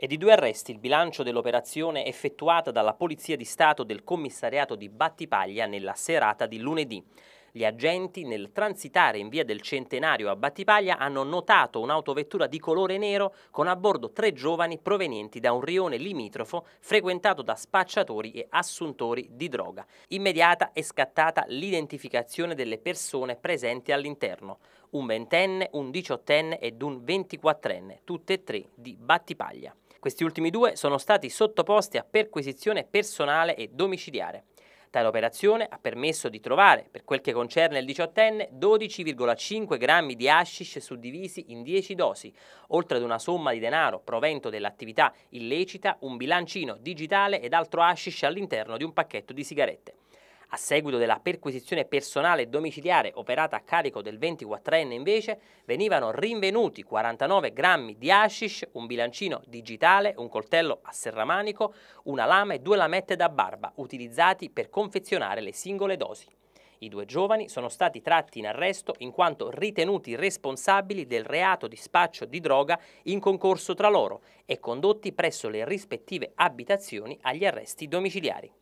e di due arresti il bilancio dell'operazione effettuata dalla Polizia di Stato del commissariato di Battipaglia nella serata di lunedì. Gli agenti nel transitare in via del centenario a Battipaglia hanno notato un'autovettura di colore nero con a bordo tre giovani provenienti da un rione limitrofo frequentato da spacciatori e assuntori di droga. Immediata è scattata l'identificazione delle persone presenti all'interno, un ventenne, un diciottenne ed un ventiquattrenne, tutte e tre di Battipaglia. Questi ultimi due sono stati sottoposti a perquisizione personale e domiciliare. Tale operazione ha permesso di trovare, per quel che concerne il diciottenne, 12,5 grammi di hashish suddivisi in 10 dosi, oltre ad una somma di denaro provento dell'attività illecita, un bilancino digitale ed altro hashish all'interno di un pacchetto di sigarette. A seguito della perquisizione personale domiciliare operata a carico del 24enne invece, venivano rinvenuti 49 grammi di hashish, un bilancino digitale, un coltello a serramanico, una lama e due lamette da barba utilizzati per confezionare le singole dosi. I due giovani sono stati tratti in arresto in quanto ritenuti responsabili del reato di spaccio di droga in concorso tra loro e condotti presso le rispettive abitazioni agli arresti domiciliari.